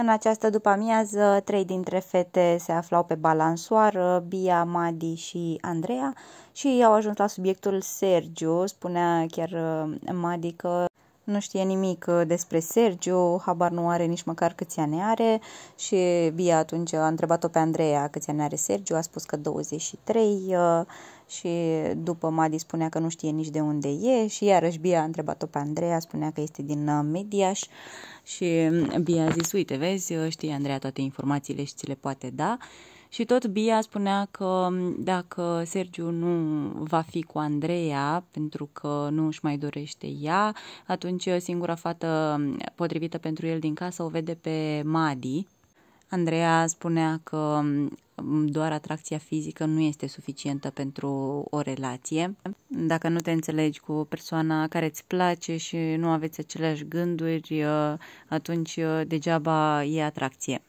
În această după-amiază, trei dintre fete se aflau pe balansoară, Bia, Madi și Andreea și au ajuns la subiectul Sergiu. Spunea chiar uh, Madi că nu știe nimic uh, despre Sergiu, habar nu are nici măcar câți ani are și Bia atunci a întrebat-o pe Andreea câți ani are Sergiu, a spus că 23, și după Madi spunea că nu știe nici de unde e și iarăși Bia a întrebat-o pe Andreea, spunea că este din uh, Mediaș și mm, Bia a zis, uite, vezi, știe Andreea toate informațiile și ți le poate da. Și tot Bia spunea că mm, dacă Sergiu nu va fi cu Andreea, pentru că nu își mai dorește ea, atunci singura fată mm, potrivită pentru el din casă o vede pe Madi, Andreea spunea că doar atracția fizică nu este suficientă pentru o relație. Dacă nu te înțelegi cu persoana care îți place și nu aveți aceleași gânduri, uh, atunci uh, degeaba e atracție.